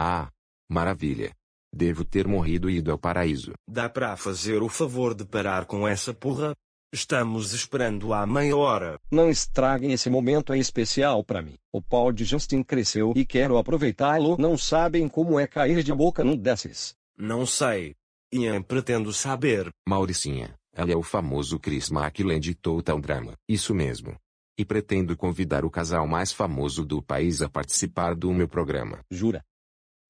Ah, maravilha! Devo ter morrido e ido ao paraíso. Dá pra fazer o favor de parar com essa porra? Estamos esperando há meia hora. Não estraguem esse momento é especial para mim. O pau de Justin cresceu e quero aproveitá-lo. Não sabem como é cair de boca num desses. Não sei. Ian pretendo saber. Mauricinha, ela é o famoso Chris Macklin de Total Drama. Isso mesmo. E pretendo convidar o casal mais famoso do país a participar do meu programa. Jura?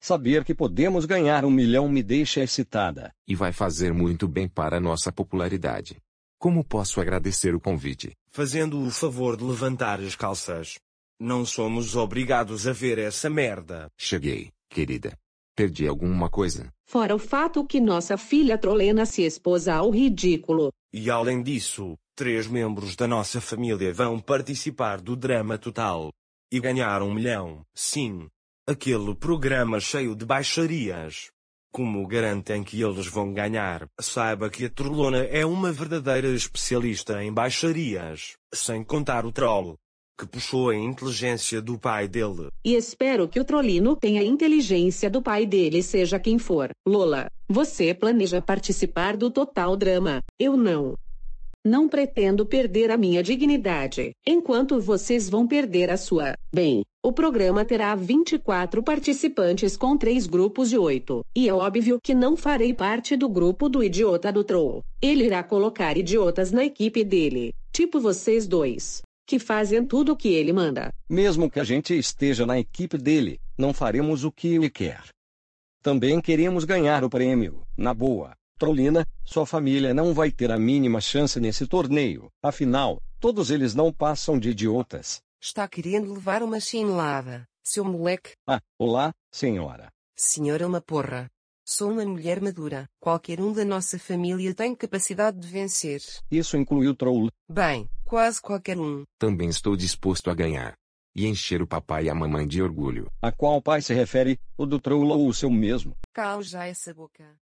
Saber que podemos ganhar um milhão me deixa excitada. E vai fazer muito bem para a nossa popularidade. Como posso agradecer o convite? Fazendo o favor de levantar as calças. Não somos obrigados a ver essa merda. Cheguei, querida. Perdi alguma coisa. Fora o fato que nossa filha Trolena se expôs ao ridículo. E além disso, três membros da nossa família vão participar do drama total. E ganhar um milhão, sim, aquele programa cheio de baixarias. Como garantem que eles vão ganhar, saiba que a Trollona é uma verdadeira especialista em baixarias, sem contar o troll, que puxou a inteligência do pai dele. E espero que o trollino tenha a inteligência do pai dele, seja quem for. Lola, você planeja participar do Total Drama? Eu não. Não pretendo perder a minha dignidade, enquanto vocês vão perder a sua. Bem, o programa terá 24 participantes com três grupos de oito, e é óbvio que não farei parte do grupo do idiota do troll. Ele irá colocar idiotas na equipe dele, tipo vocês dois, que fazem tudo o que ele manda. Mesmo que a gente esteja na equipe dele, não faremos o que ele quer. Também queremos ganhar o prêmio, na boa. Trollina, sua família não vai ter a mínima chance nesse torneio. Afinal, todos eles não passam de idiotas. Está querendo levar uma chinelada, seu moleque. Ah, olá, senhora. Senhora uma porra. Sou uma mulher madura. Qualquer um da nossa família tem capacidade de vencer. Isso inclui o troll. Bem, quase qualquer um. Também estou disposto a ganhar. E encher o papai e a mamãe de orgulho. A qual pai se refere, o do troll ou o seu mesmo? Cala já essa boca.